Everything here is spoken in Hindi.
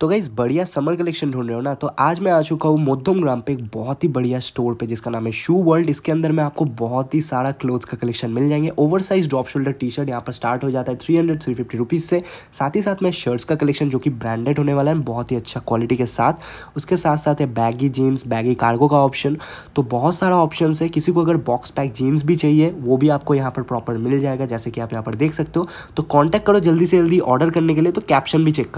तो गई बढ़िया समर कलेक्शन ढूंढ रहे हो ना तो आज मैं आ चुका हूँ मोदम ग्राम पे एक बहुत ही बढ़िया स्टोर पे जिसका नाम है शू वर्ल्ड इसके अंदर में आपको बहुत ही सारा क्लोथ्स का कलेक्शन मिल जाएंगे oversize drop shoulder T shirt यहाँ पर स्टार्ट हो जाता है three hundred three fifty rupees से साथ ही साथ में शर्ट्स का कलेक्शन जो कि ब्रांडेड होने वाला है बहुत ही अच्छा क्वालिटी के साथ उसके साथ साथ है बैगी जीन्स बैगी कार्गो का ऑप्शन तो बहुत सारा ऑप्शन है किसी को अगर बॉक्स पैक जीन्स भी चाहिए वो भी आपको यहाँ पर प्रॉपर मिल जाएगा जैसे कि आप यहाँ पर देख सकते हो तो कॉन्टैक्ट करो जल्दी से जल्दी ऑर्डर करने के लिए तो कैप्शन भी चेक